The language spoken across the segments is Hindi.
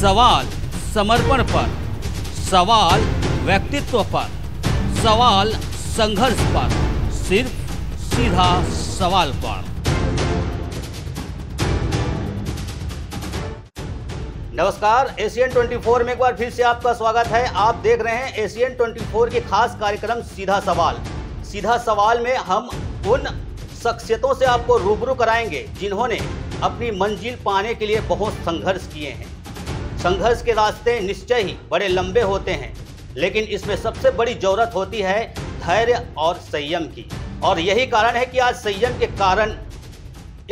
सवाल समर्पण पर सवाल व्यक्तित्व पर सवाल संघर्ष पर सिर्फ सीधा सवाल पर नमस्कार एशियन 24 में एक बार फिर से आपका स्वागत है आप देख रहे हैं एशियन 24 के खास कार्यक्रम सीधा सवाल सीधा सवाल में हम उन शख्सियतों से आपको रूबरू कराएंगे जिन्होंने अपनी मंजिल पाने के लिए बहुत संघर्ष किए हैं संघर्ष के रास्ते निश्चय ही बड़े लंबे होते हैं लेकिन इसमें सबसे बड़ी जरूरत होती है धैर्य और संयम की और यही कारण है कि आज संयम के कारण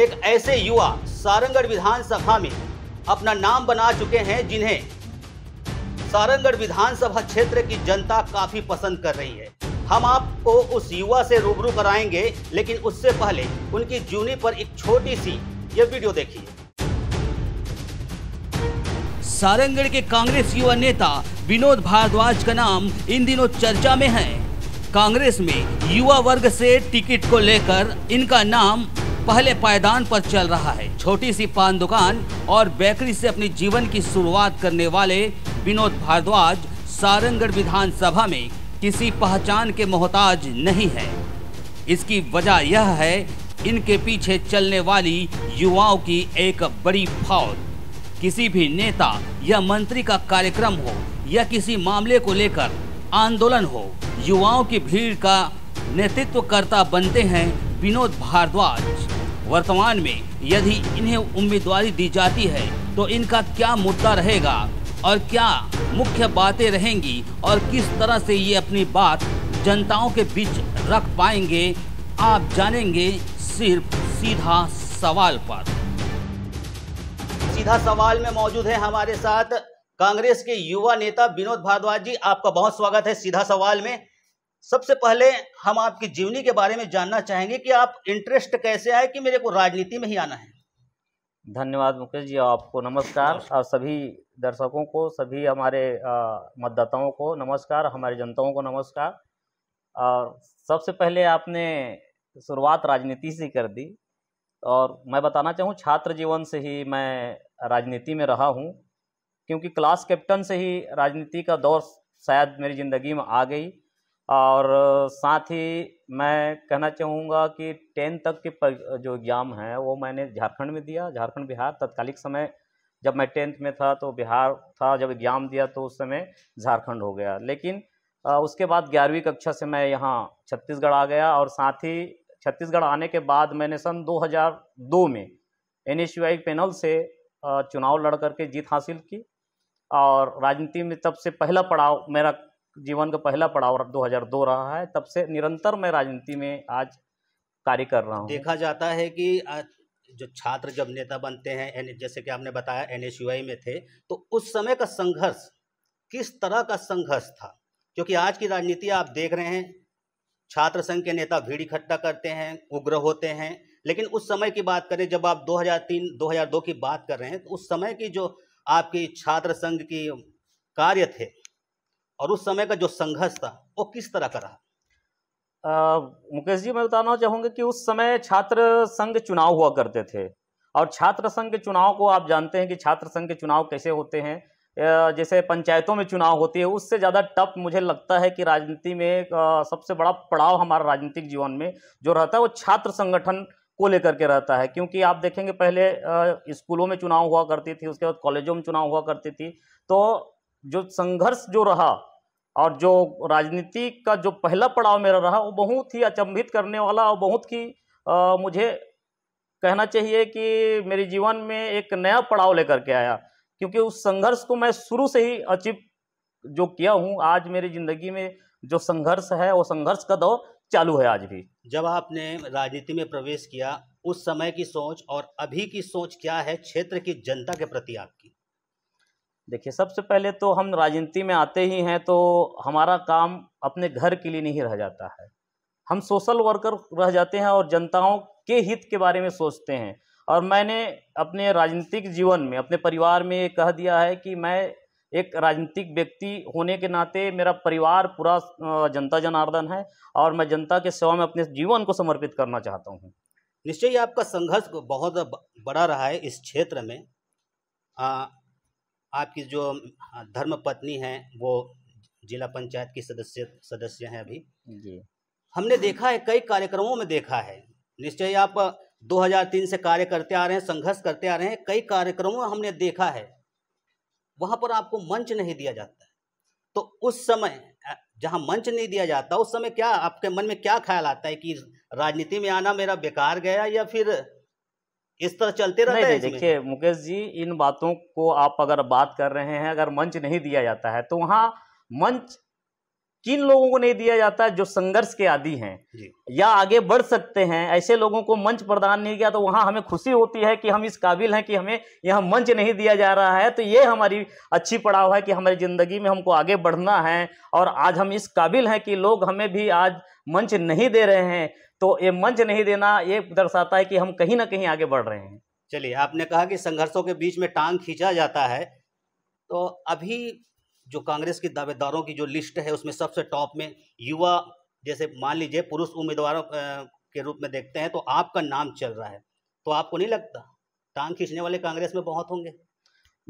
एक ऐसे युवा सारंगढ़ विधानसभा में अपना नाम बना चुके हैं जिन्हें सारंगढ़ विधानसभा क्षेत्र की जनता काफी पसंद कर रही है हम आपको उस युवा से रूबरू कराएंगे लेकिन उससे पहले उनकी जूनी पर एक छोटी सी ये वीडियो देखिए सारंगढ़ के कांग्रेस युवा नेता विनोद भारद्वाज का नाम इन दिनों चर्चा में है कांग्रेस में युवा वर्ग से टिकट को लेकर इनका नाम पहले पायदान पर चल रहा है छोटी सी पान दुकान और बेकरी से अपने जीवन की शुरुआत करने वाले विनोद भारद्वाज सारंगढ़ विधानसभा में किसी पहचान के मोहताज नहीं है इसकी वजह यह है इनके पीछे चलने वाली युवाओं की एक बड़ी फौज किसी भी नेता या मंत्री का कार्यक्रम हो या किसी मामले को लेकर आंदोलन हो युवाओं की भीड़ का नेतृत्वकर्ता बनते हैं विनोद भारद्वाज वर्तमान में यदि इन्हें उम्मीदवारी दी जाती है तो इनका क्या मुद्दा रहेगा और क्या मुख्य बातें रहेंगी और किस तरह से ये अपनी बात जनताओं के बीच रख पाएंगे आप जानेंगे सिर्फ सीधा सवाल पर सीधा सवाल में मौजूद है हमारे साथ कांग्रेस के युवा नेता विनोद भारद्वाज जी आपका बहुत स्वागत है सीधा सवाल में सबसे पहले हम आपकी जीवनी के बारे में जानना चाहेंगे कि आप इंटरेस्ट कैसे आए कि मेरे को राजनीति में ही आना है धन्यवाद मुकेश जी आपको नमस्कार और सभी दर्शकों को सभी हमारे मतदाताओं को नमस्कार हमारे जनताओं को नमस्कार और सबसे पहले आपने शुरुआत राजनीति से कर दी और मैं बताना चाहूँ छात्र जीवन से ही मैं राजनीति में रहा हूँ क्योंकि क्लास कैप्टन से ही राजनीति का दौर शायद मेरी ज़िंदगी में आ गई और साथ ही मैं कहना चाहूँगा कि टेंथ तक के जो एग्ज़ाम है वो मैंने झारखंड में दिया झारखंड बिहार तत्कालिक समय जब मैं टेंथ में था तो बिहार था जब एग्ज़ाम दिया तो उस समय झारखंड हो गया लेकिन उसके बाद ग्यारहवीं कक्षा से मैं यहाँ छत्तीसगढ़ आ गया और साथ ही छत्तीसगढ़ आने के बाद मैंने सन 2002 में एन पैनल से चुनाव लड़ करके जीत हासिल की और राजनीति में तब से पहला पड़ाव मेरा जीवन का पहला पड़ाव 2002 रहा है तब से निरंतर मैं राजनीति में आज कार्य कर रहा हूँ देखा जाता है कि जो छात्र जब नेता बनते हैं जैसे कि आपने बताया एन में थे तो उस समय का संघर्ष किस तरह का संघर्ष था क्योंकि आज की राजनीति आप देख रहे हैं छात्र संघ के नेता भीड़ इकट्ठा करते हैं उग्र होते हैं लेकिन उस समय की बात करें जब आप 2003 2002 की बात कर रहे हैं तो उस समय की जो आपकी छात्र संघ की कार्य थे और उस समय का जो संघर्ष था वो किस तरह का रहा मुकेश जी मैं बताना चाहूँगा कि उस समय छात्र संघ चुनाव हुआ करते थे और छात्र संघ के चुनाव को आप जानते हैं कि छात्र संघ के चुनाव कैसे होते हैं जैसे पंचायतों में चुनाव होती है उससे ज़्यादा टफ मुझे लगता है कि राजनीति में सबसे बड़ा पड़ाव हमारा राजनीतिक जीवन में जो रहता है वो छात्र संगठन को लेकर के रहता है क्योंकि आप देखेंगे पहले स्कूलों में चुनाव हुआ करती थी उसके बाद कॉलेजों में चुनाव हुआ करती थी तो जो संघर्ष जो रहा और जो राजनीति का जो पहला पड़ाव मेरा रहा वो बहुत ही अचंभित करने वाला और बहुत ही मुझे कहना चाहिए कि मेरे जीवन में एक नया पड़ाव लेकर के आया क्योंकि उस संघर्ष को मैं शुरू से ही अचीव जो किया हूँ आज मेरी जिंदगी में जो संघर्ष है वो संघर्ष का दौर चालू है आज भी जब आपने राजनीति में प्रवेश किया उस समय की सोच और अभी की सोच क्या है क्षेत्र की जनता के प्रति आपकी देखिए सबसे पहले तो हम राजनीति में आते ही हैं तो हमारा काम अपने घर के लिए नहीं रह जाता है हम सोशल वर्कर रह जाते हैं और जनताओं के हित के बारे में सोचते हैं और मैंने अपने राजनीतिक जीवन में अपने परिवार में कह दिया है कि मैं एक राजनीतिक व्यक्ति होने के नाते मेरा परिवार पूरा जनता जनार्दन है और मैं जनता के सेवा में अपने जीवन को समर्पित करना चाहता हूँ निश्चय आपका संघर्ष बहुत बड़ा रहा है इस क्षेत्र में आ, आपकी जो धर्म पत्नी हैं वो जिला पंचायत की सदस्य सदस्य हैं अभी जी हमने देखा है कई कार्यक्रमों में देखा है निश्चय आप 2003 से कार्य करते आ रहे हैं संघर्ष करते आ रहे हैं कई कार्यक्रमों हमने देखा है वहां पर आपको मंच नहीं दिया जाता है तो उस समय जहाँ मंच नहीं दिया जाता उस समय क्या आपके मन में क्या ख्याल आता है कि राजनीति में आना मेरा बेकार गया या फिर इस तरह चलते रहते हैं देखिए मुकेश जी इन बातों को आप अगर बात कर रहे हैं अगर मंच नहीं दिया जाता है तो वहां मंच किन लोगों को नहीं दिया जाता जो संघर्ष के आदि हैं या आगे बढ़ सकते हैं ऐसे लोगों को मंच प्रदान नहीं किया तो वहां हमें खुशी होती है कि हम इस काबिल हैं कि हमें यहाँ मंच नहीं दिया जा रहा है तो ये हमारी अच्छी पड़ाव है कि हमारी ज़िंदगी में हमको आगे बढ़ना है और आज हम इस काबिल हैं कि लोग हमें भी आज मंच नहीं दे रहे हैं तो ये मंच नहीं देना ये दर्शाता है कि हम कहीं ना कहीं आगे बढ़ रहे हैं चलिए आपने कहा कि संघर्षों के बीच में टांग खींचा जाता है तो अभी जो कांग्रेस के दावेदारों की जो लिस्ट है उसमें सबसे टॉप में युवा जैसे मान लीजिए पुरुष उम्मीदवारों के रूप में देखते हैं तो आपका नाम चल रहा है तो आपको नहीं लगता टांग खींचने वाले कांग्रेस में बहुत होंगे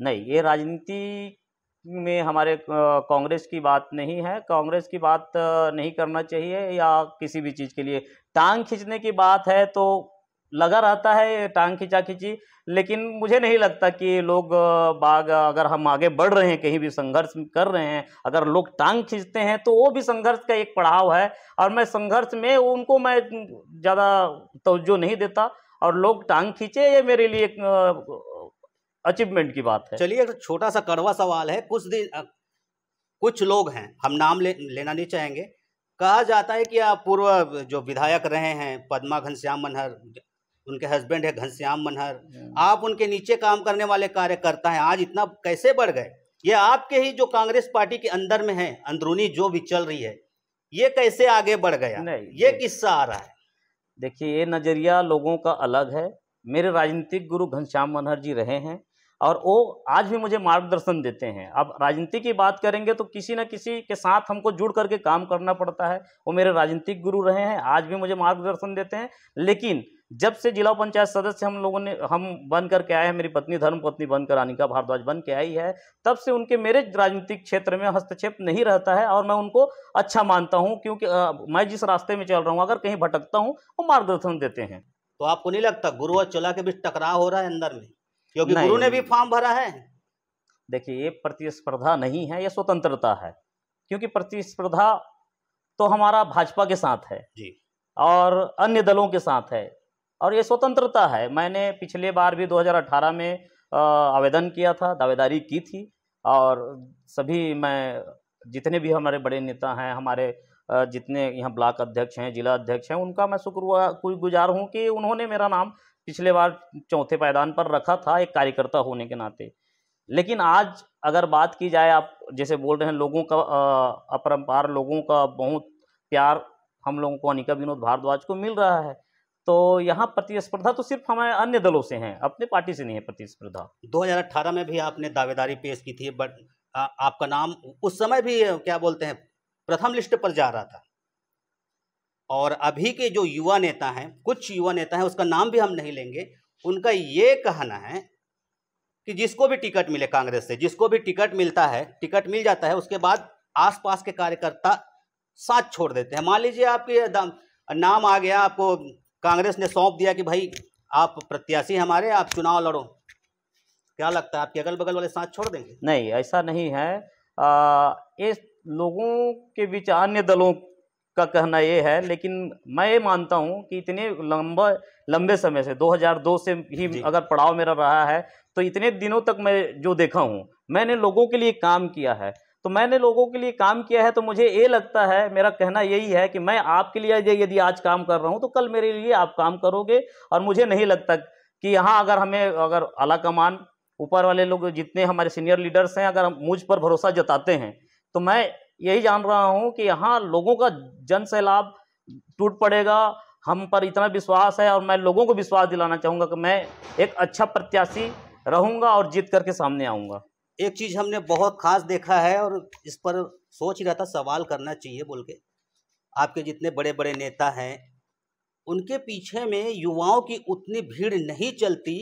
नहीं ये राजनीति में हमारे कांग्रेस की बात नहीं है कांग्रेस की बात नहीं करना चाहिए या किसी भी चीज़ के लिए टांग खींचने की बात है तो लगा रहता है टांग खिंचा खिंची लेकिन मुझे नहीं लगता कि लोग बाग अगर हम आगे बढ़ रहे हैं कहीं भी संघर्ष कर रहे हैं अगर लोग टांग खींचते हैं तो वो भी संघर्ष का एक पड़ाव है और मैं संघर्ष में उनको मैं ज़्यादा तवज्जो नहीं देता और लोग टांग खींचे ये मेरे लिए एक अचीवमेंट की बात है चलिए एक छोटा सा कड़वा सवाल है कुछ दिन कुछ लोग हैं हम नाम ले, लेना नहीं चाहेंगे कहा जाता है कि आप पूर्व जो विधायक रहे हैं पदमा घनश्याम मनहर उनके हस्बैंड है घनश्याम मनहर हाँ। आप उनके नीचे काम करने वाले कार्यकर्ता हैं आज इतना कैसे बढ़ गए ये आपके ही जो कांग्रेस पार्टी के अंदर में है अंदरूनी जो भी चल रही है ये कैसे आगे बढ़ गया ये किस्सा आ रहा है देखिए ये नज़रिया लोगों का अलग है मेरे राजनीतिक गुरु घनश्याम मनहर जी रहे हैं और वो आज भी मुझे मार्गदर्शन देते हैं अब राजनीति की बात करेंगे तो किसी न किसी के साथ हमको जुड़ करके काम करना पड़ता है वो मेरे राजनीतिक गुरु रहे हैं आज भी मुझे मार्गदर्शन देते हैं लेकिन जब से जिला पंचायत सदस्य हम लोगों ने हम बन करके आए हैं मेरी पत्नी धर्म पत्नी बनकर अनिका भारद्वाज बन के आई है तब से उनके मेरे राजनीतिक क्षेत्र में हस्तक्षेप नहीं रहता है और मैं उनको अच्छा मानता हूँ क्योंकि आ, मैं जिस रास्ते में चल रहा हूँ अगर कहीं भटकता हूँ वो मार्गदर्शन देते हैं तो आपको नहीं लगता गुरु और चोला के बीच टकराव हो रहा है अंदर में क्योंकि गुरु ने भी फॉर्म भरा है देखिए ये प्रतिस्पर्धा नहीं है ये स्वतंत्रता है क्योंकि प्रतिस्पर्धा तो हमारा भाजपा के साथ है जी और अन्य दलों के साथ है और ये स्वतंत्रता है मैंने पिछले बार भी 2018 में आवेदन किया था दावेदारी की थी और सभी मैं जितने भी हमारे बड़े नेता हैं हमारे जितने यहाँ ब्लॉक अध्यक्ष हैं जिला अध्यक्ष हैं उनका मैं शुक्र गुजार हूँ कि उन्होंने मेरा नाम पिछले बार चौथे पायदान पर रखा था एक कार्यकर्ता होने के नाते लेकिन आज अगर बात की जाए आप जैसे बोल रहे हैं लोगों का अपरम्पार लोगों का बहुत प्यार हम लोगों को अनिका विनोद भारद्वाज को मिल रहा है तो यहाँ प्रतिस्पर्धा तो सिर्फ हमारे अन्य दलों से हैं अपने पार्टी से नहीं है प्रतिस्पर्धा 2018 में भी आपने दावेदारी पेश की थी बट आपका नाम उस समय भी क्या बोलते हैं प्रथम लिस्ट पर जा रहा था और अभी के जो युवा नेता हैं कुछ युवा नेता हैं उसका नाम भी हम नहीं लेंगे उनका ये कहना है कि जिसको भी टिकट मिले कांग्रेस से जिसको भी टिकट मिलता है टिकट मिल जाता है उसके बाद आसपास के कार्यकर्ता साथ छोड़ देते हैं मान लीजिए आपके नाम आ गया आपको कांग्रेस ने सौंप दिया कि भाई आप प्रत्याशी हमारे आप चुनाव लड़ो क्या लगता है आपके अगल बगल वाले साथ छोड़ देंगे नहीं ऐसा नहीं है इस लोगों के बीच अन्य दलों का कहना ये है लेकिन मैं ये मानता हूँ कि इतने लंबा लंबे समय से 2002 से ही अगर पड़ाव मेरा रहा है तो इतने दिनों तक मैं जो देखा हूँ मैंने लोगों के लिए काम किया है तो मैंने लोगों के लिए काम किया है तो मुझे ये लगता है मेरा कहना यही है कि मैं आपके लिए यदि आज काम कर रहा हूँ तो कल मेरे लिए आप काम करोगे और मुझे नहीं लगता कि यहाँ अगर हमें अगर आला कमान ऊपर वाले लोग जितने हमारे सीनियर लीडर्स हैं अगर मुझ पर भरोसा जताते हैं तो मैं यही जान रहा हूँ कि यहाँ लोगों का जन सैलाब टूट पड़ेगा हम पर इतना विश्वास है और मैं लोगों को विश्वास दिलाना चाहूँगा कि मैं एक अच्छा प्रत्याशी रहूँगा और जीत करके सामने आऊँगा एक चीज़ हमने बहुत खास देखा है और इस पर सोच रहा था सवाल करना चाहिए बोल के आपके जितने बड़े बड़े नेता हैं उनके पीछे में युवाओं की उतनी भीड़ नहीं चलती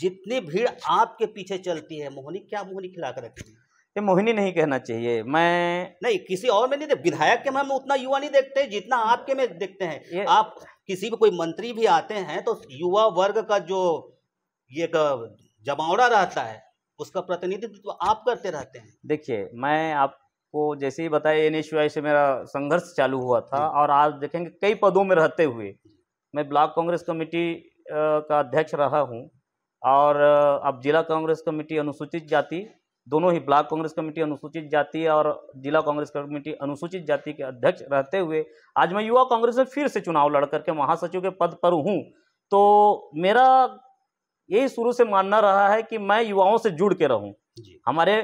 जितनी भीड़ आपके पीछे चलती है मोहनी क्या मोहनी खिलाकर रखती है ये मोहिनी नहीं कहना चाहिए मैं नहीं किसी और में नहीं विधायक के मैं उतना युवा नहीं देखते जितना आपके में देखते हैं आप किसी भी कोई मंत्री भी आते हैं तो युवा वर्ग का जो ये जमावड़ा रहता है उसका प्रतिनिधित्व आप करते रहते हैं देखिए मैं आपको जैसे ही बताया एन से मेरा संघर्ष चालू हुआ था और आज देखेंगे कई पदों में रहते हुए मैं ब्लॉक कांग्रेस कमेटी का अध्यक्ष रहा हूँ और अब जिला कांग्रेस कमेटी अनुसूचित जाति दोनों ही ब्लॉक कांग्रेस कमेटी अनुसूचित जाति और जिला कांग्रेस कमेटी अनुसूचित जाति के अध्यक्ष रहते हुए आज मैं युवा कांग्रेस में फिर से चुनाव लड़ करके महासचिव के पद पर हूँ तो मेरा यही शुरू से मानना रहा है कि मैं युवाओं से जुड़ के रहूँ हमारे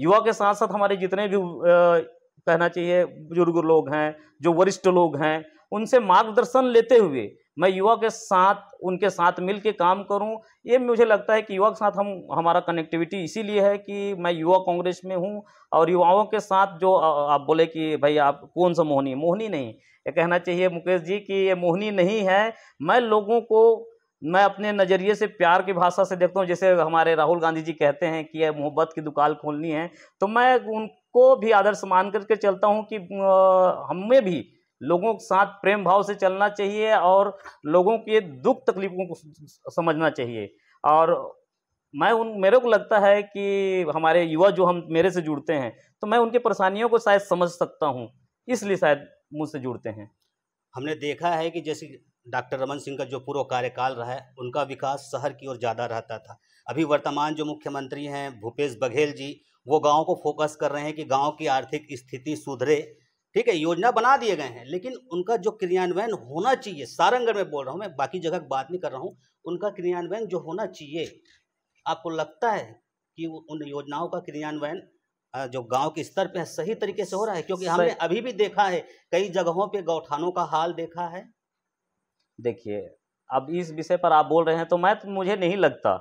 युवा के साथ साथ हमारे जितने भी कहना चाहिए बुजुर्ग लोग हैं जो वरिष्ठ लोग हैं उनसे मार्गदर्शन लेते हुए मैं युवा के साथ उनके साथ मिल के काम करूं ये मुझे लगता है कि युवा के साथ हम हमारा कनेक्टिविटी इसीलिए है कि मैं युवा कांग्रेस में हूं और युवाओं के साथ जो आप बोले कि भाई आप कौन सा मोहनी मोहनी नहीं ये कहना चाहिए मुकेश जी कि ये मोहनी नहीं है मैं लोगों को मैं अपने नज़रिए से प्यार की भाषा से देखता हूँ जैसे हमारे राहुल गांधी जी कहते हैं कि यह मोहब्बत की दुकान खोलनी है तो मैं उनको भी आदर्श मान करके चलता हूँ कि हमें भी लोगों के साथ प्रेम भाव से चलना चाहिए और लोगों के दुख तकलीफों को समझना चाहिए और मैं उन मेरे को लगता है कि हमारे युवा जो हम मेरे से जुड़ते हैं तो मैं उनकी परेशानियों को शायद समझ सकता हूँ इसलिए शायद मुझसे जुड़ते हैं हमने देखा है कि जैसे डॉक्टर रमन सिंह का जो पूर्व कार्यकाल रहा है उनका विकास शहर की ओर ज़्यादा रहता था अभी वर्तमान जो मुख्यमंत्री हैं भूपेश बघेल जी वो गाँव को फोकस कर रहे हैं कि गाँव की आर्थिक स्थिति सुधरे ठीक है योजना बना दिए गए हैं लेकिन उनका जो क्रियान्वयन होना चाहिए सारंगढ़ में बोल रहा हूँ मैं बाकी जगह बात नहीं कर रहा हूँ उनका क्रियान्वयन जो होना चाहिए आपको लगता है कि उन योजनाओं का क्रियान्वयन जो गांव के स्तर पे है सही तरीके से हो रहा है क्योंकि हमने अभी भी देखा है कई जगहों पे गौठानों का हाल देखा है देखिए अब इस विषय पर आप बोल रहे हैं तो मैं तो मुझे नहीं लगता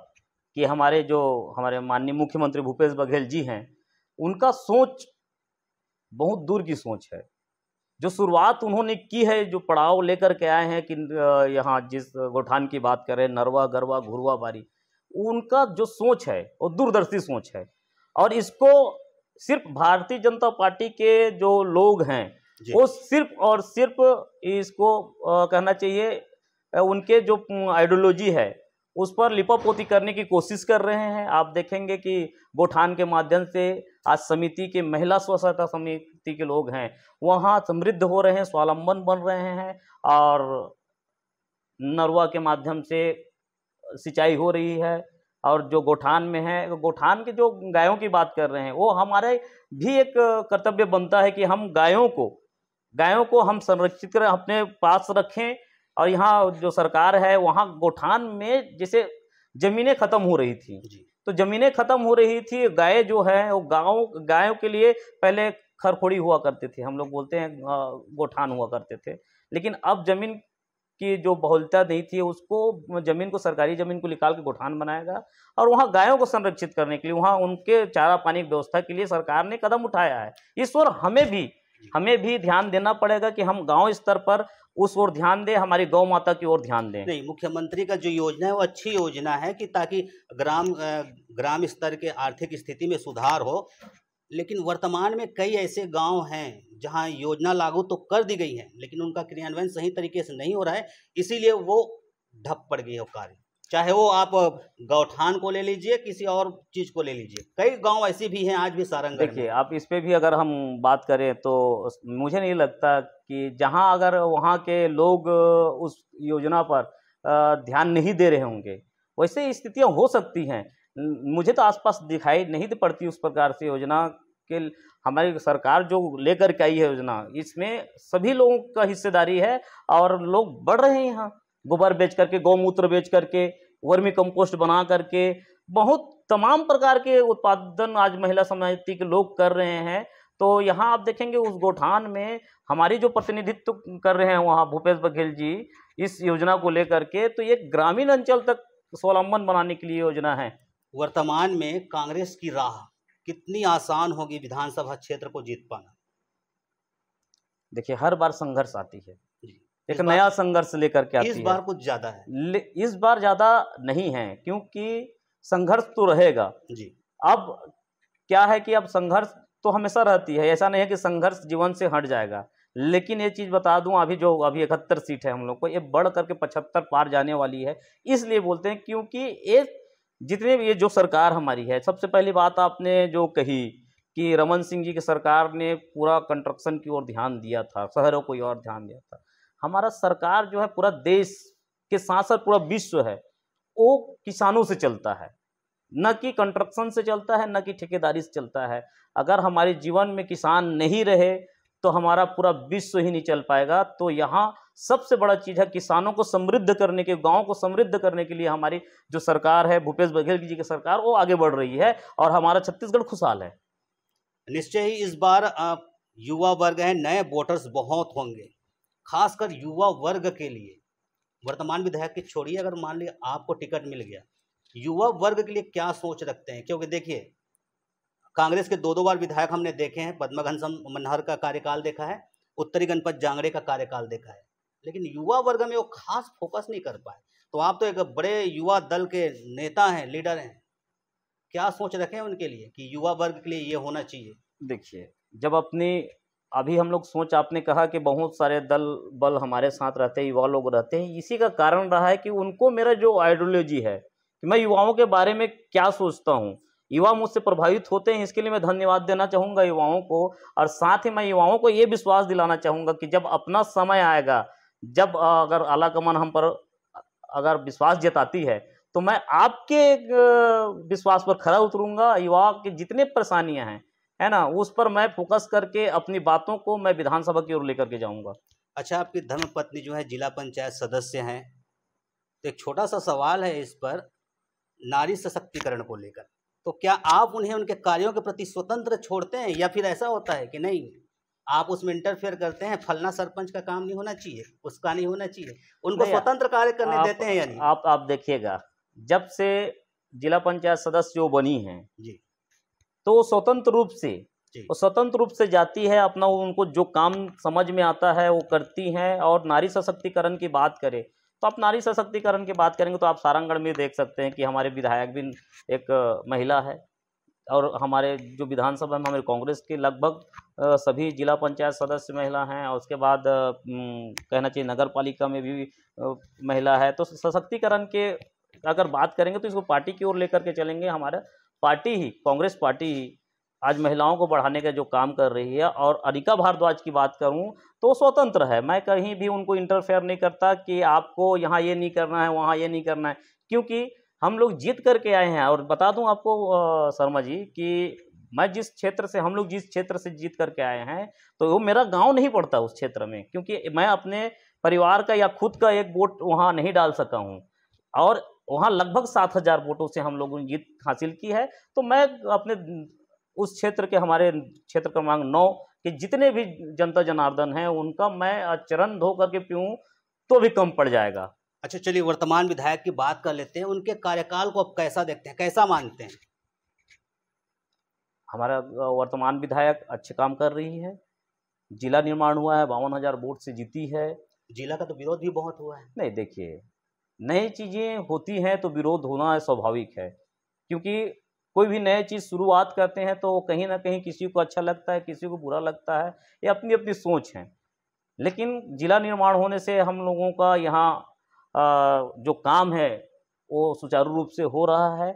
कि हमारे जो हमारे माननीय मुख्यमंत्री भूपेश बघेल जी हैं उनका सोच बहुत दूर की सोच है जो शुरुआत उन्होंने की है जो पड़ाव लेकर के आए हैं कि यहाँ जिस गोठान की बात करें नरवा गरवा घुरवा बारी उनका जो सोच है वो दूरदर्शी सोच है और इसको सिर्फ भारतीय जनता पार्टी के जो लोग हैं वो सिर्फ और सिर्फ इसको कहना चाहिए उनके जो आइडियोलॉजी है उस पर लिपापोती करने की कोशिश कर रहे हैं आप देखेंगे कि गोठान के माध्यम से आज समिति के महिला स्व सहायता समिति के लोग हैं वहाँ समृद्ध हो रहे हैं स्वावलंबन बन रहे हैं और नरवा के माध्यम से सिंचाई हो रही है और जो गोठान में है गोठान के जो गायों की बात कर रहे हैं वो हमारे भी एक कर्तव्य बनता है कि हम गायों को गायों को हम संरक्षित कर अपने पास रखें और यहाँ जो सरकार है वहाँ गोठान में जैसे ज़मीनें ख़त्म हो रही थी तो ज़मीनें ख़त्म हो रही थी गाय जो है वो गाँव गायों के लिए पहले खरखोड़ी हुआ करते थे हम लोग बोलते हैं गोठान हुआ करते थे लेकिन अब ज़मीन की जो बहुलता नहीं थी उसको ज़मीन को सरकारी ज़मीन को निकाल के गोठान बनाएगा और वहाँ गायों को संरक्षित करने के लिए वहाँ उनके चारा पानी व्यवस्था के लिए सरकार ने कदम उठाया है ओर हमें भी हमें भी ध्यान देना पड़ेगा कि हम गांव स्तर पर उस ओर ध्यान दें हमारी गौ माता की ओर ध्यान दें नहीं मुख्यमंत्री का जो योजना है वो अच्छी योजना है कि ताकि ग्राम ग्राम स्तर के आर्थिक स्थिति में सुधार हो लेकिन वर्तमान में कई ऐसे गांव हैं जहां योजना लागू तो कर दी गई है लेकिन उनका क्रियान्वयन सही तरीके से नहीं हो रहा है इसीलिए वो ढप पड़ गई है कार्य चाहे वो आप गौठान को ले लीजिए किसी और चीज को ले लीजिए कई गांव ऐसे भी हैं आज भी सारंग देखिए आप इस पे भी अगर हम बात करें तो मुझे नहीं लगता कि जहां अगर वहां के लोग उस योजना पर ध्यान नहीं दे रहे होंगे वैसे स्थितियां हो सकती हैं मुझे तो आसपास दिखाई नहीं पड़ती उस प्रकार से योजना के हमारी सरकार जो लेकर के आई है योजना इसमें सभी लोगों का हिस्सेदारी है और लोग बढ़ रहे हैं यहाँ गोबर बेच करके गौमूत्र बेच करके वर्मी कंपोस्ट बना करके बहुत तमाम प्रकार के उत्पादन आज महिला समिति के लोग कर रहे हैं तो यहाँ आप देखेंगे उस गोठान में हमारी जो प्रतिनिधित्व कर रहे हैं वहाँ भूपेश बघेल जी इस योजना को लेकर के तो ये ग्रामीण अंचल तक स्वावलंबन बनाने के लिए योजना है वर्तमान में कांग्रेस की राह कितनी आसान होगी विधानसभा क्षेत्र को जीत पाना देखिए हर बार संघर्ष आती है एक नया संघर्ष लेकर के आती इस बार कुछ ज्यादा है इस बार ज्यादा नहीं है क्योंकि संघर्ष तो रहेगा जी अब क्या है कि अब संघर्ष तो हमेशा रहती है ऐसा नहीं है कि संघर्ष जीवन से हट जाएगा लेकिन ये चीज़ बता दूं अभी जो अभी इकहत्तर सीट है हम लोग को ये बढ़ करके पचहत्तर पार जाने वाली है इसलिए बोलते हैं क्योंकि ये जितने भी ये जो सरकार हमारी है सबसे पहली बात आपने जो कही कि रमन सिंह जी की सरकार ने पूरा कंस्ट्रक्शन की ओर ध्यान दिया था शहरों को और ध्यान दिया था हमारा सरकार जो है पूरा देश के साथ साथ पूरा विश्व है वो किसानों से चलता है न कि कंस्ट्रक्शन से चलता है न कि ठेकेदारी से चलता है अगर हमारे जीवन में किसान नहीं रहे तो हमारा पूरा विश्व ही नहीं चल पाएगा तो यहाँ सबसे बड़ा चीज़ है किसानों को समृद्ध करने के गांव को समृद्ध करने के लिए हमारी जो सरकार है भूपेश बघेल जी की सरकार वो आगे बढ़ रही है और हमारा छत्तीसगढ़ खुशहाल है निश्चय ही इस बार युवा वर्ग है नए वोटर्स बहुत होंगे खासकर युवा वर्ग के लिए वर्तमान विधायक की छोड़िए अगर मान लीजिए आपको टिकट मिल गया युवा वर्ग के लिए क्या सोच रखते हैं क्योंकि देखिए कांग्रेस के दो दो बार विधायक हमने देखे हैं पद्म मनहर का कार्यकाल देखा है उत्तरी गणपत जांगड़े का कार्यकाल देखा है लेकिन युवा वर्ग में वो खास फोकस नहीं कर पाए तो आप तो एक बड़े युवा दल के नेता हैं लीडर हैं क्या सोच रखे हैं उनके लिए कि युवा वर्ग के लिए ये होना चाहिए देखिए जब अपनी अभी हम लोग सोच आपने कहा कि बहुत सारे दल बल हमारे साथ रहते हैं युवा लोग रहते हैं इसी का कारण रहा है कि उनको मेरा जो आइडियोलॉजी है कि मैं युवाओं के बारे में क्या सोचता हूँ युवा मुझसे प्रभावित होते हैं इसके लिए मैं धन्यवाद देना चाहूँगा युवाओं को और साथ ही मैं युवाओं को ये विश्वास दिलाना चाहूँगा कि जब अपना समय आएगा जब अगर आला कमान हम पर अगर विश्वास जताती है तो मैं आपके विश्वास पर खरा उतरूंगा युवा के जितने परेशानियां हैं है ना उस पर मैं फोकस करके अपनी बातों को मैं विधानसभा की ओर लेकर के जाऊंगा अच्छा आपकी धर्मपत्नी जो है जिला पंचायत सदस्य हैं तो एक छोटा सा सवाल है इस पर नारी सशक्तिकरण को लेकर तो क्या आप उन्हें उनके कार्यों के प्रति स्वतंत्र छोड़ते हैं या फिर ऐसा होता है कि नहीं आप उसमें इंटरफेयर करते हैं फलना सरपंच का काम नहीं होना चाहिए उसका नहीं होना चाहिए उनको स्वतंत्र कार्य करने आप, देते हैं या नहीं आप आप देखिएगा जब से जिला पंचायत सदस्य जो बनी है जी तो वो स्वतंत्र रूप से वो स्वतंत्र रूप से जाती है अपना उनको जो काम समझ में आता है वो करती हैं और नारी सशक्तिकरण की बात करें तो आप नारी सशक्तिकरण की बात करेंगे तो आप सारंगढ़ में देख सकते हैं कि हमारे विधायक भी एक महिला है और हमारे जो विधानसभा में हमारे कांग्रेस के लगभग सभी जिला पंचायत सदस्य महिला हैं और उसके बाद कहना चाहिए नगर पालिका में भी महिला है तो सशक्तिकरण के अगर बात करेंगे तो इसको पार्टी की ओर लेकर के चलेंगे हमारा पार्टी ही कांग्रेस पार्टी ही आज महिलाओं को बढ़ाने का जो काम कर रही है और अनिका भारद्वाज की बात करूं तो स्वतंत्र है मैं कहीं भी उनको इंटरफेयर नहीं करता कि आपको यहाँ ये नहीं करना है वहाँ ये नहीं करना है क्योंकि हम लोग जीत करके आए हैं और बता दूं आपको शर्मा जी कि मैं जिस क्षेत्र से हम लोग जिस क्षेत्र से जीत करके आए हैं तो वो मेरा गांव नहीं पड़ता उस क्षेत्र में क्योंकि मैं अपने परिवार का या खुद का एक वोट वहाँ नहीं डाल सका हूँ और वहाँ लगभग सात हजार वोटों से हम लोगों ने जीत हासिल की है तो मैं अपने उस क्षेत्र के हमारे क्षेत्र क्रमांक नौ के जितने भी जनता जनार्दन हैं उनका मैं चरण धो करके पीऊँ तो भी कम पड़ जाएगा अच्छा चलिए वर्तमान विधायक की बात कर लेते हैं उनके कार्यकाल को आप कैसा देखते हैं कैसा मानते हैं हमारा वर्तमान विधायक अच्छे काम कर रही है जिला निर्माण हुआ है बावन हजार वोट से जीती है जिला का तो विरोध भी बहुत हुआ है नहीं देखिए नई चीज़ें होती हैं तो विरोध होना स्वाभाविक है क्योंकि कोई भी नई चीज़ शुरुआत करते हैं तो कहीं ना कहीं किसी को अच्छा लगता है किसी को बुरा लगता है ये अपनी अपनी सोच है लेकिन जिला निर्माण होने से हम लोगों का यहाँ जो काम है वो सुचारू रूप से हो रहा है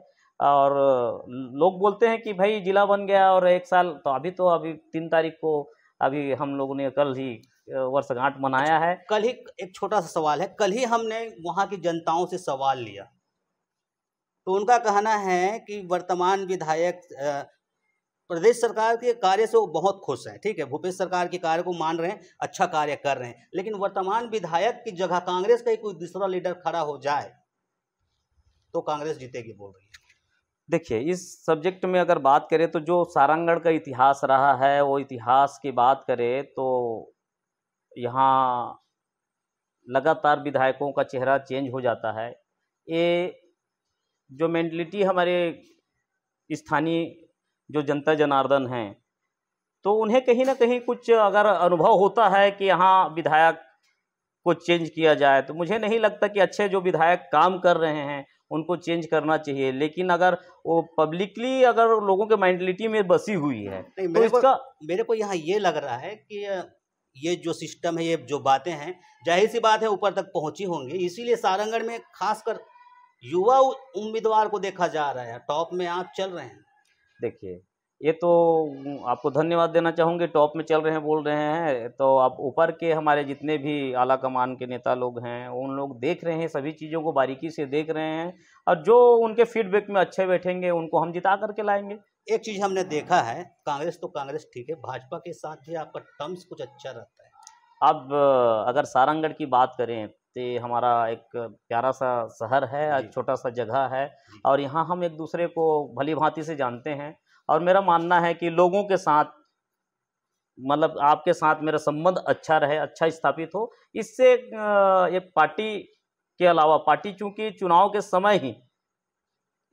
और लोग बोलते हैं कि भाई जिला बन गया और एक साल तो अभी तो अभी तीन तारीख को अभी हम लोगों ने कल ही वर्षगांठ मनाया अच्छा, है कल ही एक छोटा सा सवाल है कल ही हमने वहाँ की जनताओं से सवाल लिया तो उनका कहना है कि वर्तमान विधायक प्रदेश सरकार के कार्य से वो बहुत खुश हैं ठीक है भूपेश सरकार के कार्य को मान रहे हैं अच्छा कार्य कर रहे हैं लेकिन वर्तमान विधायक की जगह कांग्रेस का ही कोई दूसरा लीडर खड़ा हो जाए तो कांग्रेस जीतेगी बोल रही है देखिए इस सब्जेक्ट में अगर बात करें तो जो सारंगढ़ का इतिहास रहा है वो इतिहास की बात करें तो यहाँ लगातार विधायकों का चेहरा चेंज हो जाता है ये जो मेंटलिटी हमारे स्थानीय जो जनता जनार्दन हैं तो उन्हें कहीं ना कहीं कुछ अगर अनुभव होता है कि यहाँ विधायक को चेंज किया जाए तो मुझे नहीं लगता कि अच्छे जो विधायक काम कर रहे हैं उनको चेंज करना चाहिए लेकिन अगर वो पब्लिकली अगर लोगों के माइंडलिटी में बसी हुई है तो मेरे इसका को, मेरे को यहाँ ये लग रहा है कि ये जो सिस्टम है ये जो बातें हैं जाहिर सी बात है ऊपर तक पहुंची होंगी इसीलिए सारंगढ़ में खासकर युवा उम्मीदवार को देखा जा रहा है टॉप में आप चल रहे हैं देखिए ये तो आपको धन्यवाद देना चाहूँगी टॉप में चल रहे हैं बोल रहे हैं तो आप ऊपर के हमारे जितने भी आला कमान के नेता लोग हैं उन लोग देख रहे हैं सभी चीज़ों को बारीकी से देख रहे हैं और जो उनके फीडबैक में अच्छे बैठेंगे उनको हम जिता करके लाएंगे एक चीज़ हमने देखा है कांग्रेस तो कांग्रेस ठीक है भाजपा के साथ भी आपका टर्म्स कुछ अच्छा रहता है अब अगर सारंगढ़ की बात करें तो हमारा एक प्यारा सा शहर है एक छोटा सा जगह है और यहाँ हम एक दूसरे को भली भांति से जानते हैं और मेरा मानना है कि लोगों के साथ मतलब आपके साथ मेरा संबंध अच्छा रहे अच्छा स्थापित हो इससे एक पार्टी के अलावा पार्टी चूंकि चुनाव के समय ही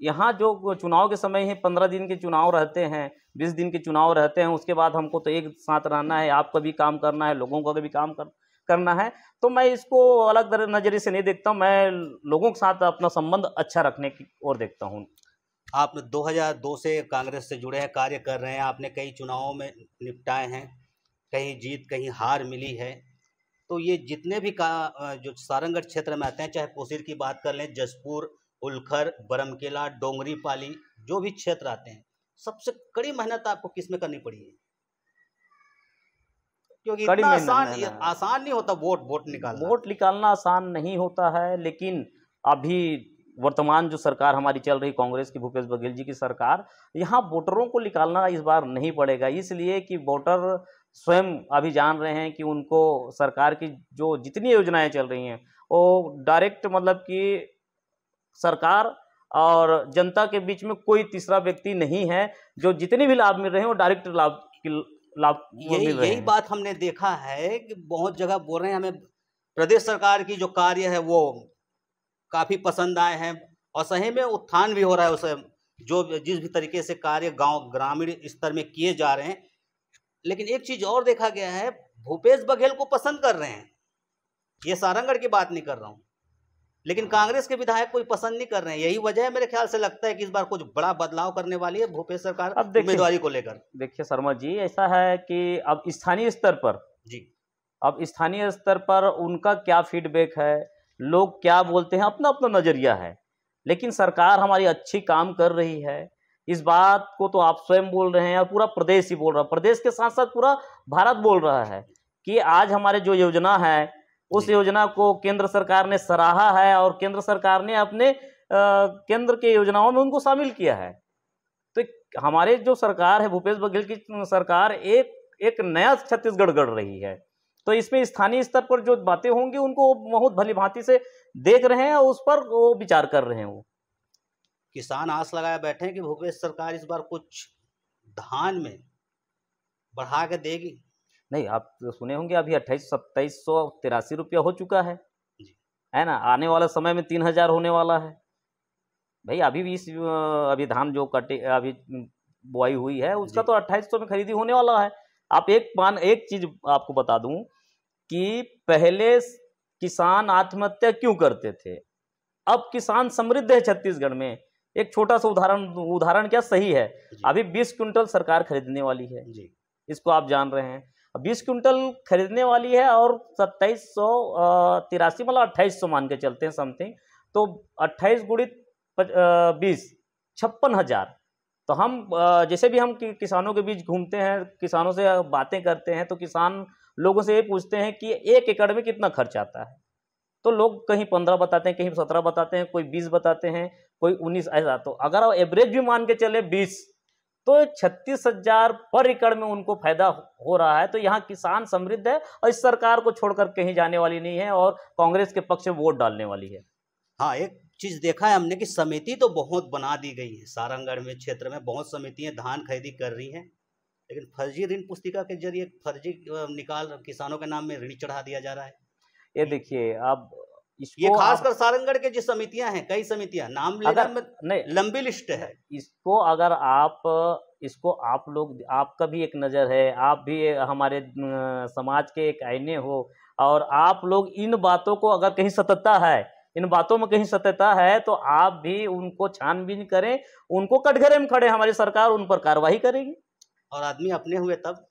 यहाँ जो चुनाव के समय है पंद्रह दिन के चुनाव रहते हैं बीस दिन के चुनाव रहते हैं उसके बाद हमको तो एक साथ रहना है आपका भी काम करना है लोगों का भी काम कर, करना है तो मैं इसको अलग नज़रिए से नहीं देखता मैं लोगों के साथ अपना संबंध अच्छा रखने की ओर देखता हूँ आप 2002 से कांग्रेस से जुड़े हैं कार्य कर रहे हैं आपने कई चुनावों में निपटाए हैं कहीं जीत कहीं हार मिली है तो ये जितने भी का जो सारंगढ़ क्षेत्र में आते हैं चाहे कोसिर की बात कर लें जसपुर उलखर बरमकेला डोंगरी पाली जो भी क्षेत्र आते हैं सबसे कड़ी मेहनत आपको किसमें करनी पड़ी है क्योंकि इतना आसान आसान नहीं होता वोट वोट निकालना वोट निकालना आसान नहीं होता है लेकिन अभी वर्तमान जो सरकार हमारी चल रही कांग्रेस की भूपेश बघेल जी की सरकार यहाँ वोटरों को निकालना इस बार नहीं पड़ेगा इसलिए कि वोटर स्वयं अभी जान रहे हैं कि उनको सरकार की जो जितनी योजनाएं चल रही हैं वो डायरेक्ट मतलब कि सरकार और जनता के बीच में कोई तीसरा व्यक्ति नहीं है जो जितने भी लाभ मिल रहे हैं वो डायरेक्ट लाभ लाभ यही यही बात हमने देखा है कि बहुत जगह बोल रहे हैं हमें प्रदेश सरकार की जो कार्य है वो काफ़ी पसंद आए हैं और सही में उत्थान भी हो रहा है उसे जो जिस भी तरीके से कार्य गांव ग्रामीण स्तर में किए जा रहे हैं लेकिन एक चीज़ और देखा गया है भूपेश बघेल को पसंद कर रहे हैं ये सारंगढ़ की बात नहीं कर रहा हूँ लेकिन कांग्रेस के विधायक कोई पसंद नहीं कर रहे हैं यही वजह है मेरे ख्याल से लगता है कि इस बार कुछ बड़ा बदलाव करने वाली है भूपेश सरकार उम्मीदवारी को लेकर देखिए शर्मा जी ऐसा है कि अब स्थानीय स्तर पर जी अब स्थानीय स्तर पर उनका क्या फीडबैक है लोग क्या बोलते हैं अपना अपना नजरिया है लेकिन सरकार हमारी अच्छी काम कर रही है इस बात को तो आप स्वयं बोल रहे हैं और पूरा प्रदेश ही बोल रहा है प्रदेश के साथ साथ पूरा भारत बोल रहा है कि आज हमारे जो योजना है उस योजना को केंद्र सरकार ने सराहा है और केंद्र सरकार ने अपने केंद्र के योजनाओं में उनको शामिल किया है तो हमारे जो सरकार है भूपेश बघेल की सरकार एक एक नया छत्तीसगढ़ गढ़ रही है तो इसमें स्थानीय स्तर पर जो बातें होंगी उनको बहुत भली भांति से देख रहे हैं और उस पर वो विचार कर रहे हैं वो किसान आस लगाए बैठे हैं कि भूपेश सरकार इस बार कुछ धान में बढ़ा के देगी नहीं आप तो सुने होंगे अभी अट्ठाईस सत्ताईस सौ तिरासी रुपया हो चुका है है ना आने वाला समय में तीन हजार होने वाला है भाई अभी भी इस अभी धान जो कटे अभी बुआई हुई है उसका तो अट्ठाईस सौ में खरीदी होने वाला है आप एक पान एक चीज आपको बता दूं कि पहले किसान आत्महत्या क्यों करते थे अब किसान समृद्ध है छत्तीसगढ़ में एक छोटा सा उदाहरण उदाहरण क्या सही है अभी बीस क्विंटल सरकार खरीदने वाली है इसको आप जान रहे हैं बीस क्विंटल खरीदने वाली है और सत्ताईस सौ तिरासी मतलब अट्ठाईस सौ मान के चलते हैं समथिंग तो अट्ठाईस गुड़ित बीस छप्पन हज़ार तो हम जैसे भी हम किसानों के बीच घूमते हैं किसानों से बातें करते हैं तो किसान लोगों से ये पूछते हैं कि एक एकड़ में कितना खर्च आता है तो लोग कहीं पंद्रह बताते हैं कहीं सत्रह बताते हैं कोई बीस बताते हैं कोई उन्नीस ऐसा तो अगर आप एवरेज भी मान के चले बीस तो छत्तीस हजार पर एकड़ में उनको फायदा हो रहा है तो यहाँ किसान समृद्ध है और इस सरकार को छोड़कर कहीं जाने वाली नहीं है और कांग्रेस के पक्ष में वोट डालने वाली है हाँ एक चीज देखा है हमने कि समिति तो बहुत बना दी गई है सारंगढ़ में क्षेत्र में बहुत समितियां धान खरीदी कर रही हैं लेकिन फर्जी ऋण पुस्तिका के जरिए फर्जी निकाल किसानों के नाम में ऋण चढ़ा दिया जा रहा है ये देखिए आप ये खासकर सारंगढ़ के जो समितियां हैं कई समितियां नाम लेना में नहीं लंबी लिस्ट है इसको अगर आप इसको आप लोग आपका भी एक नज़र है आप भी हमारे समाज के एक आईने हो और आप लोग इन बातों को अगर कहीं सतता है इन बातों में कहीं सत्यता है तो आप भी उनको छानबीन करें उनको कटघरे में खड़े हमारी सरकार उन पर कार्रवाई करेगी और आदमी अपने हुए तब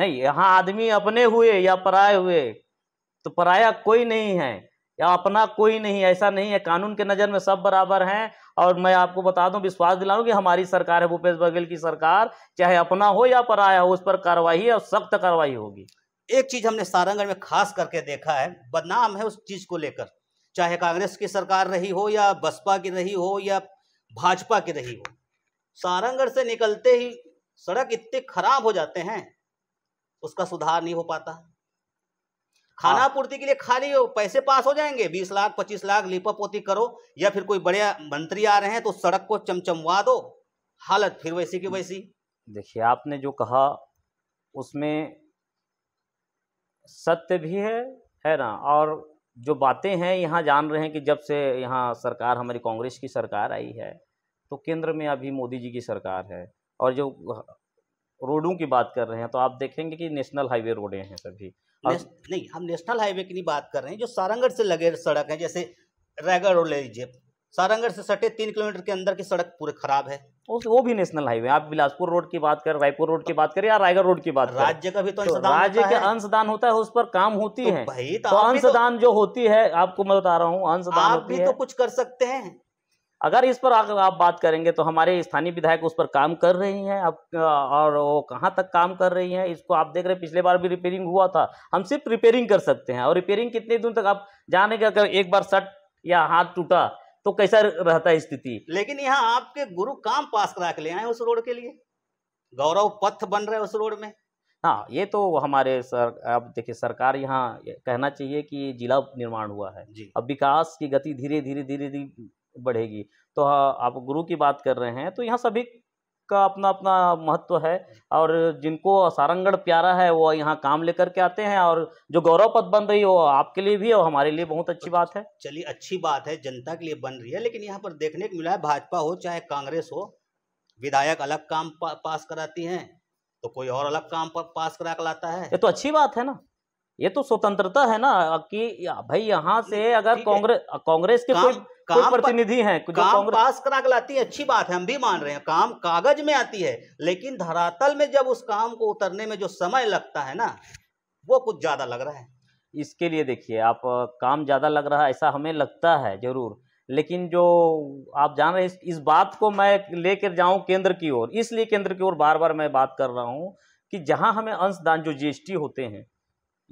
नहीं यहाँ आदमी अपने हुए या पराए हुए तो पराया कोई नहीं है या अपना कोई नहीं ऐसा नहीं है कानून के नज़र में सब बराबर हैं और मैं आपको बता दूं विश्वास दिलाऊं कि हमारी सरकार है भूपेश बघेल की सरकार चाहे अपना हो या पराया हो उस पर कार्रवाई और सख्त कार्रवाई होगी एक चीज हमने सारंगढ़ में खास करके देखा है बदनाम है उस चीज को लेकर चाहे कांग्रेस की सरकार रही हो या बसपा की रही हो या भाजपा की रही हो सारंगढ़ से निकलते ही सड़क इतने खराब हो जाते हैं उसका सुधार नहीं हो पाता खाना हाँ। पूर्ति के लिए खाली पैसे पास हो जाएंगे बीस लाख पच्चीस लाख लिपापोती करो या फिर कोई बड़े मंत्री आ रहे हैं तो सड़क को चमचमवा दो हालत फिर वैसी की वैसी देखिए आपने जो कहा उसमें सत्य भी है है ना और जो बातें हैं यहाँ जान रहे हैं कि जब से यहाँ सरकार हमारी कांग्रेस की सरकार आई है तो केंद्र में अभी मोदी जी की सरकार है और जो रोडों की बात कर रहे हैं तो आप देखेंगे कि नेशनल हाईवे रोडें हैं सभी नहीं हम नेशनल हाईवे की नहीं बात कर रहे हैं जो सारंगढ़ से लगे सड़क है जैसे रायगढ़ रोड ले लीजिए सारंगढ़ से सटे तीन किलोमीटर के अंदर की सड़क पूरे खराब है वो भी नेशनल हाईवे आप बिलासपुर रोड की बात कर रायपुर रोड की बात करें या रायगढ़ रोड की बात करें राज्य का भी तो, तो राज्य के अंशदान होता है उस पर काम होती तो है भाई तो, तो, तो अंशदान तो, जो होती है आपको मैं बता रहा हूँ अंशदान आप भी तो कुछ कर सकते हैं अगर इस पर अगर आप बात करेंगे तो हमारे स्थानीय विधायक उस पर काम कर रही हैं अब और वो कहाँ तक काम कर रही हैं इसको आप देख रहे हैं पिछले बार भी रिपेयरिंग हुआ था हम सिर्फ रिपेयरिंग कर सकते हैं और रिपेयरिंग कितने दिन तक आप जाने के अगर एक बार सट या हाथ टूटा तो कैसा रहता है स्थिति लेकिन यहाँ आपके गुरु काम पास करा के ले आए उस रोड के लिए गौरव पथ बन रहे उस रोड में हाँ ये तो हमारे सर अब देखिए सरकार यहाँ कहना चाहिए कि जिला निर्माण हुआ है अब विकास की गति धीरे धीरे धीरे धीरे बढ़ेगी तो हाँ, आप गुरु की बात कर रहे हैं तो यहाँ सभी का अपना अपना महत्व है और जिनको सारंगढ़ प्यारा है वो यहाँ काम लेकर के आते हैं और जो गौरव पद बन रही है वो आपके लिए भी और हमारे लिए बहुत अच्छी बात है चलिए अच्छी बात है जनता के लिए बन रही है लेकिन यहाँ पर देखने को मिला है भाजपा हो चाहे कांग्रेस हो विधायक अलग काम पा, पास कराती हैं तो कोई और अलग काम पास करा कर लाता है ये तो अच्छी बात है ना ये तो स्वतंत्रता है ना कि भाई यहाँ से अगर कांग्रेस कांग्रेस के कोई काम प्रतिनिधि हैं काम पास करा के लाती है अच्छी बात है हम भी मान रहे हैं काम कागज में आती है लेकिन धरातल में जब उस काम को उतरने में जो समय लगता है ना वो कुछ ज्यादा लग रहा है इसके लिए देखिए आप काम ज्यादा लग रहा है ऐसा हमें लगता है जरूर लेकिन जो आप जान रहे हैं इस बात को मैं लेकर जाऊं केंद्र की ओर इसलिए केंद्र की ओर बार बार मैं बात कर रहा हूं कि जहां हमें अंशदान जो जीएसटी होते हैं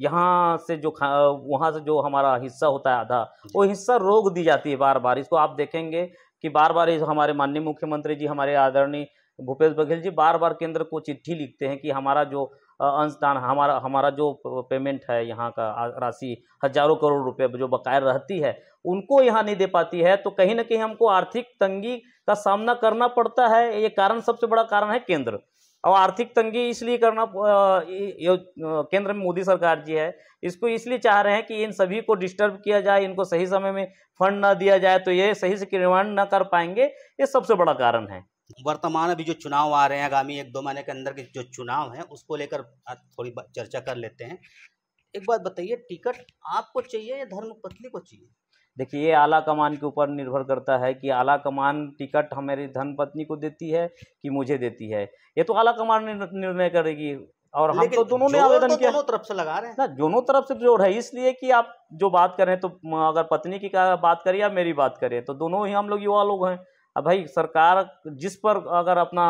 यहाँ से जो खा वहाँ से जो हमारा हिस्सा होता है आधा वो हिस्सा रोक दी जाती है बार बार इसको आप देखेंगे कि बार बार इस हमारे माननीय मुख्यमंत्री जी हमारे आदरणीय भूपेश बघेल जी बार बार केंद्र को चिट्ठी लिखते हैं कि हमारा जो अंशदान हमारा हमारा जो पेमेंट है यहाँ का राशि हजारों करोड़ रुपए जो बकाया रहती है उनको यहाँ नहीं दे पाती है तो कहीं ना कहीं हमको आर्थिक तंगी का सामना करना पड़ता है ये कारण सबसे बड़ा कारण है केंद्र और आर्थिक तंगी इसलिए करना केंद्र में मोदी सरकार जी है इसको इसलिए चाह रहे हैं कि इन सभी को डिस्टर्ब किया जाए इनको सही समय में फंड ना दिया जाए तो ये सही से निर्माण ना कर पाएंगे ये सबसे बड़ा कारण है वर्तमान अभी जो चुनाव आ रहे हैं आगामी एक दो महीने के अंदर के जो चुनाव हैं उसको लेकर थोड़ी चर्चा कर लेते हैं एक बात बताइए टिकट आपको चाहिए या धर्मपत्नी को चाहिए देखिए ये आला कमान के ऊपर निर्भर करता है कि आला कमान टिकट हमारी धन पत्नी को देती है कि मुझे देती है ये तो आला कमान निर्णय करेगी और हम तो दोनों ने तो आवेदन किया दोनों तरफ से लगा रहे हैं ना दोनों तरफ से जोर है इसलिए कि आप जो बात करें तो अगर पत्नी की बात करें या मेरी बात करें तो दोनों ही हम लोग युवा लोग हैं अब भाई सरकार जिस पर अगर अपना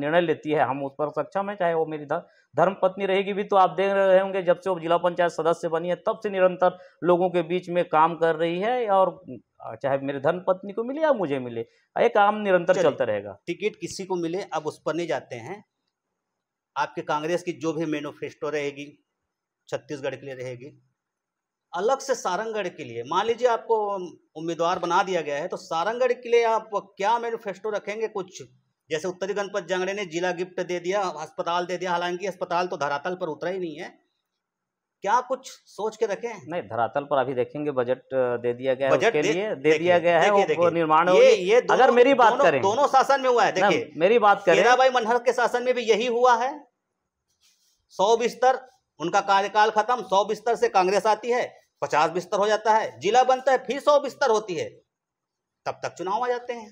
निर्णय लेती है हम उस पर सक्षम है चाहे वो मेरी धन धर्म पत्नी रहेगी भी तो आप देख रहे होंगे जब से वो जिला पंचायत सदस्य बनी है तब से निरंतर लोगों के बीच में काम कर रही है और चाहे मेरे धर्म पत्नी को मिले या मुझे मिले ये काम निरंतर चलता रहेगा टिकट किसी को मिले अब उस पर नहीं जाते हैं आपके कांग्रेस की जो भी मैनोफेस्टो रहेगी छत्तीसगढ़ के लिए रहेगी अलग से सारंगढ़ के लिए मान लीजिए आपको उम्मीदवार बना दिया गया है तो सारंगढ़ के लिए आप क्या मैनिफेस्टो रखेंगे कुछ जैसे उत्तरी गणपत जांगड़े ने जिला गिफ्ट दे दिया अस्पताल दे दिया हालांकि अस्पताल तो धरातल पर उतरा ही नहीं है क्या कुछ सोच के रखे नहीं धरातल पर अभी देखेंगे बजट दे दिया गया है दे, लिए दे दिया गया है वो निर्माण ये, ये दोनों, अगर मेरी बात दोनो, करें दोनों शासन में हुआ है देखिए मेरी बात करें भाई मनहर के शासन में भी यही हुआ है सौ बिस्तर उनका कार्यकाल खत्म सौ बिस्तर से कांग्रेस आती है पचास बिस्तर हो जाता है जिला बनता है फिर सौ बिस्तर होती है तब तक चुनाव आ जाते हैं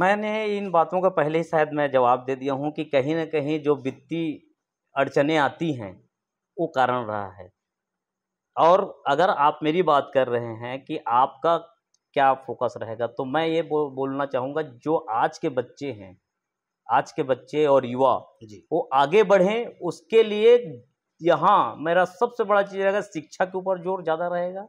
मैंने इन बातों का पहले ही शायद मैं जवाब दे दिया हूँ कि कहीं ना कहीं जो वित्तीय अड़चने आती हैं वो कारण रहा है और अगर आप मेरी बात कर रहे हैं कि आपका क्या फोकस रहेगा तो मैं ये बो, बोलना चाहूँगा जो आज के बच्चे हैं आज के बच्चे और युवा जी वो आगे बढ़ें उसके लिए यहाँ मेरा सबसे बड़ा चीज़ रहेगा शिक्षा के ऊपर जोर ज़्यादा रहेगा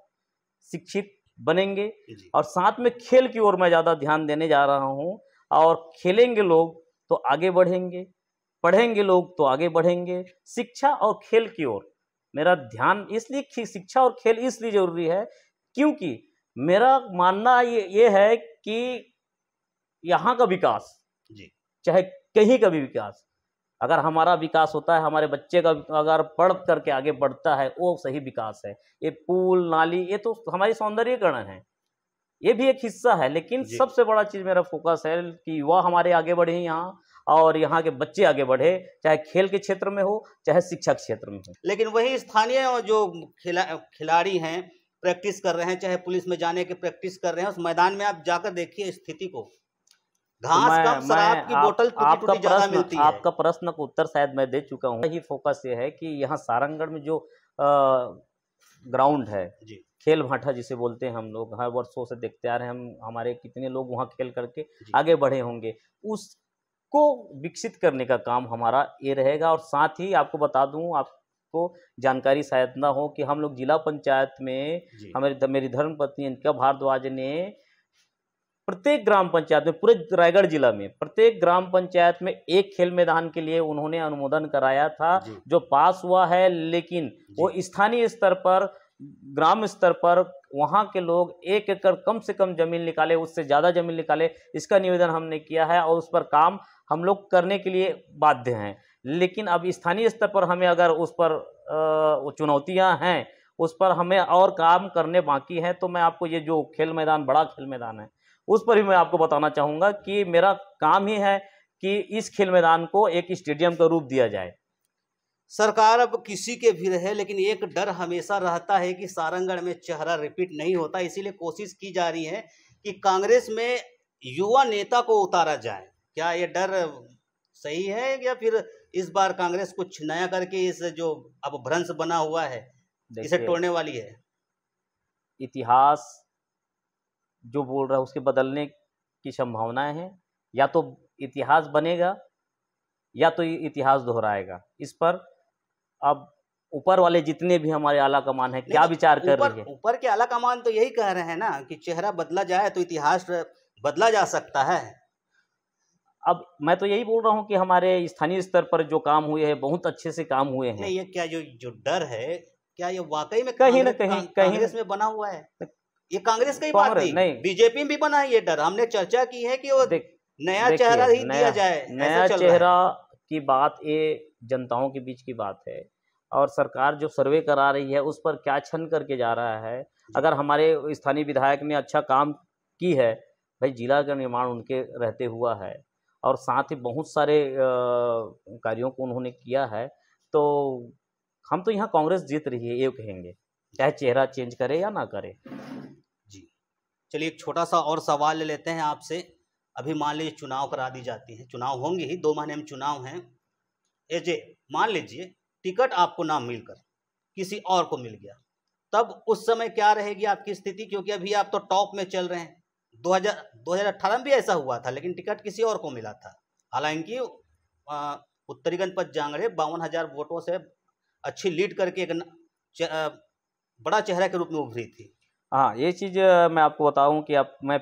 शिक्षित बनेंगे और साथ में खेल की ओर मैं ज़्यादा ध्यान देने जा रहा हूँ और खेलेंगे लोग तो आगे बढ़ेंगे पढ़ेंगे लोग तो आगे बढ़ेंगे शिक्षा और खेल की ओर मेरा ध्यान इसलिए शिक्षा और खेल इसलिए ज़रूरी है क्योंकि मेरा मानना ये ये है कि यहाँ का विकास जी चाहे कहीं का भी विकास अगर हमारा विकास होता है हमारे बच्चे का अगर पढ़ करके आगे बढ़ता है वो सही विकास है ये पुल नाली ये तो हमारी सौंदर्यकरण है ये भी एक हिस्सा है लेकिन सबसे बड़ा चीज़ मेरा फोकस है कि युवा हमारे आगे बढ़े यहाँ और यहाँ के बच्चे आगे बढ़े चाहे खेल के क्षेत्र में हो चाहे शिक्षा क्षेत्र में हो लेकिन वही स्थानीय जो खिला खिलाड़ी हैं प्रैक्टिस कर रहे हैं चाहे पुलिस में जाने के प्रैक्टिस कर रहे हैं उस मैदान में आप जाकर देखिए स्थिति को घास की आपका प्रश्न का उत्तर शायद मैं दे चुका हूँ यही फोकस ये है कि यहाँ सारंगढ़ में जो ग्राउंड है खेल भाटा जिसे बोलते हैं हम लोग हर वर्षों से देखते आ रहे हैं हम हमारे कितने लोग वहाँ खेल करके आगे बढ़े होंगे उसको विकसित करने का काम हमारा ये रहेगा और साथ ही आपको बता दू आप को जानकारी शायद ना हो कि हम लोग जिला पंचायत में हमारी मेरी धर्म पत्नी भारद्वाज ने प्रत्येक ग्राम पंचायत में पूरे रायगढ़ जिला में प्रत्येक ग्राम पंचायत में एक खेल मैदान के लिए उन्होंने अनुमोदन कराया था जो पास हुआ है लेकिन वो स्थानीय स्तर पर ग्राम स्तर पर वहाँ के लोग एक एकड़ कम से कम जमीन निकाले उससे ज़्यादा जमीन निकाले इसका निवेदन हमने किया है और उस पर काम हम लोग करने के लिए बाध्य हैं लेकिन अब स्थानीय स्तर पर हमें अगर उस पर चुनौतियाँ हैं उस पर हमें और काम करने बाकी हैं तो मैं आपको ये जो खेल मैदान बड़ा खेल मैदान है उस पर भी मैं आपको बताना चाहूँगा कि मेरा काम ही है कि इस खेल मैदान को एक स्टेडियम का रूप दिया जाए सरकार अब किसी के भी रहे लेकिन एक डर हमेशा रहता है कि सारंगढ़ में चेहरा रिपीट नहीं होता इसीलिए कोशिश की जा रही है कि कांग्रेस में युवा नेता को उतारा जाए क्या ये डर सही है या फिर इस बार कांग्रेस कुछ नया करके इस जो अब भ्रंश बना हुआ है इसे तोड़ने वाली है इतिहास जो बोल रहा है उसके बदलने की संभावनाएं हैं या तो इतिहास बनेगा या तो इतिहास दोहराएगा इस पर अब ऊपर वाले जितने भी हमारे आला कमान है क्या विचार कर रहे हैं ऊपर के आला कमान तो यही कह रहे हैं ना कि चेहरा बदला जाए तो इतिहास बदला जा सकता है अब मैं तो यही बोल रहा हूँ कि हमारे स्थानीय स्तर पर जो काम हुए हैं बहुत अच्छे से काम हुए हैं ये क्या जो जो डर है क्या ये वाकई में कहीं ना कहीं कहीं इसमें बना हुआ है ये कांग्रेस का ही बात नहीं बीजेपी भी बना है ये डर हमने चर्चा की है कि वो नया चेहरा ही दिया जाए नया चेहरा की बात ये जनताओं के बीच की बात है और सरकार जो सर्वे करा रही है उस पर क्या छन करके जा रहा है अगर हमारे स्थानीय विधायक ने अच्छा काम की है भाई जिला का निर्माण उनके रहते हुआ है और साथ ही बहुत सारे कार्यों को उन्होंने किया है तो हम तो यहाँ कांग्रेस जीत रही है ये कहेंगे चाहे चेहरा चेंज करे या ना करे चलिए एक छोटा सा और सवाल ले लेते हैं आपसे अभी मान लीजिए चुनाव करा दी जाती है चुनाव होंगे ही दो महीने में चुनाव हैं एजे मान लीजिए टिकट आपको ना मिलकर किसी और को मिल गया तब उस समय क्या रहेगी आपकी स्थिति क्योंकि अभी आप तो टॉप में चल रहे हैं 2000 2018 में भी ऐसा हुआ था लेकिन टिकट किसी और को मिला था हालांकि उत्तरीगंज जांगड़े बावन हजार वोटों से अच्छी लीड करके एक बड़ा चेहरा के रूप में उभरी थी हाँ ये चीज़ मैं आपको बताऊं कि आप मैं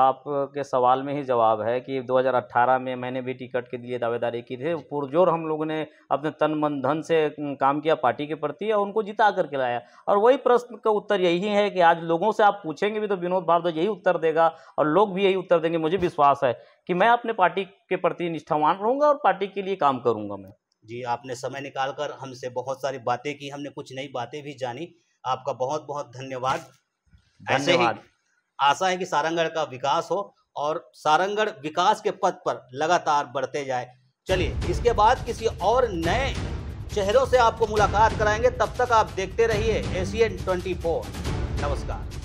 आपके सवाल में ही जवाब है कि 2018 में मैंने भी टिकट के लिए दावेदारी की थी पुरजोर हम लोगों ने अपने तन मन धन से काम किया पार्टी के प्रति और उनको जिता करके लाया और वही प्रश्न का उत्तर यही है कि आज लोगों से आप पूछेंगे भी तो विनोद भारद्वाज यही उत्तर देगा और लोग भी यही उत्तर देंगे मुझे विश्वास है कि मैं अपने पार्टी के प्रति निष्ठावान रहूँगा और पार्टी के लिए काम करूँगा मैं जी आपने समय निकाल कर हमसे बहुत सारी बातें की हमने कुछ नई बातें भी जानी आपका बहुत बहुत धन्यवाद ऐसे ही आशा है कि सारंगढ़ का विकास हो और सारंगढ़ विकास के पथ पर लगातार बढ़ते जाए चलिए इसके बाद किसी और नए चेहरों से आपको मुलाकात कराएंगे तब तक आप देखते रहिए एशियन ट्वेंटी नमस्कार